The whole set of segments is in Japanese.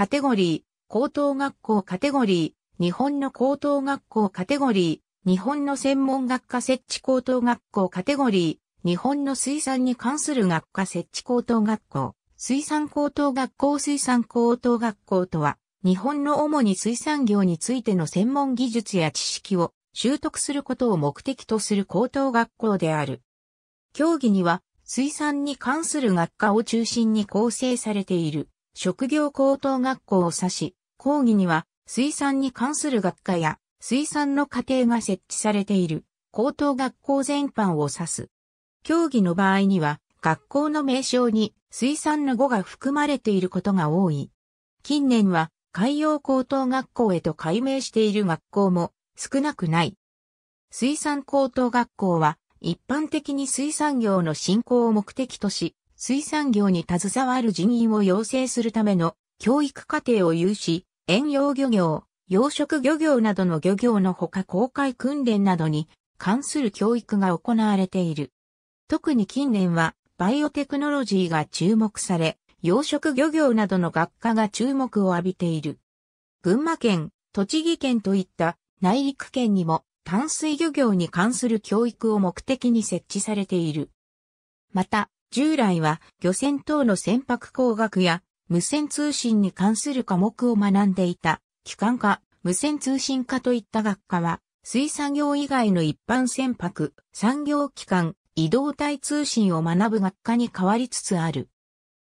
カテゴリー、高等学校カテゴリー、日本の高等学校カテゴリー、日本の専門学科設置高等学校カテゴリー、日本の水産に関する学科設置高等学校、水産高等学校水産高等学校とは、日本の主に水産業についての専門技術や知識を習得することを目的とする高等学校である。競技には、水産に関する学科を中心に構成されている。職業高等学校を指し、講義には水産に関する学科や水産の課程が設置されている高等学校全般を指す。競技の場合には学校の名称に水産の語が含まれていることが多い。近年は海洋高等学校へと改名している学校も少なくない。水産高等学校は一般的に水産業の振興を目的とし、水産業に携わる人員を養成するための教育課程を有し、遠洋漁業、養殖漁業などの漁業のほか公開訓練などに関する教育が行われている。特に近年はバイオテクノロジーが注目され、養殖漁業などの学科が注目を浴びている。群馬県、栃木県といった内陸県にも淡水漁業に関する教育を目的に設置されている。また、従来は漁船等の船舶工学や無線通信に関する科目を学んでいた、機関科、無線通信科といった学科は、水産業以外の一般船舶、産業機関、移動体通信を学ぶ学科に変わりつつある。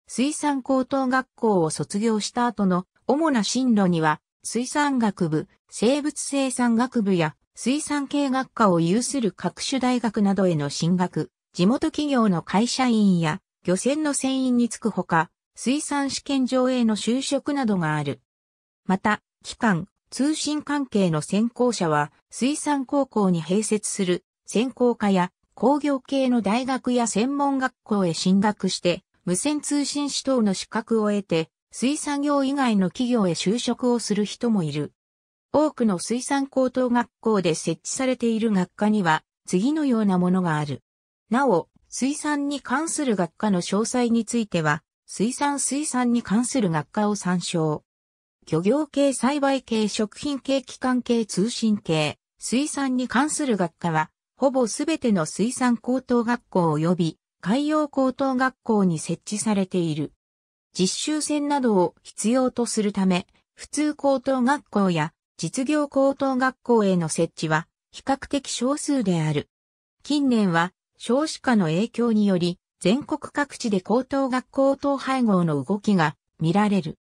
水産高等学校を卒業した後の主な進路には、水産学部、生物生産学部や水産系学科を有する各種大学などへの進学、地元企業の会社員や漁船の船員に就くほか、水産試験場への就職などがある。また、機関、通信関係の専攻者は、水産高校に併設する専攻科や工業系の大学や専門学校へ進学して、無線通信士等の資格を得て、水産業以外の企業へ就職をする人もいる。多くの水産高等学校で設置されている学科には、次のようなものがある。なお、水産に関する学科の詳細については、水産水産に関する学科を参照。漁業系栽培系食品系機関系通信系、水産に関する学科は、ほぼすべての水産高等学校及び海洋高等学校に設置されている。実習船などを必要とするため、普通高等学校や実業高等学校への設置は比較的少数である。近年は少子化の影響により、全国各地で高等学校等配合の動きが見られる。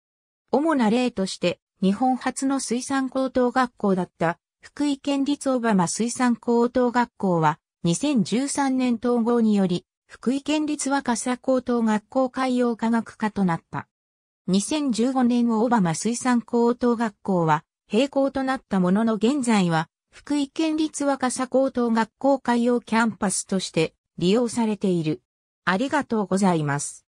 主な例として、日本初の水産高等学校だった福井県立小浜水産高等学校は2013年統合により福井県立若狭高等学校海洋科学科となった。2015年小浜水産高等学校は並行となったものの現在は福井県立若狭高等学校海洋キャンパスとして利用されている。ありがとうございます。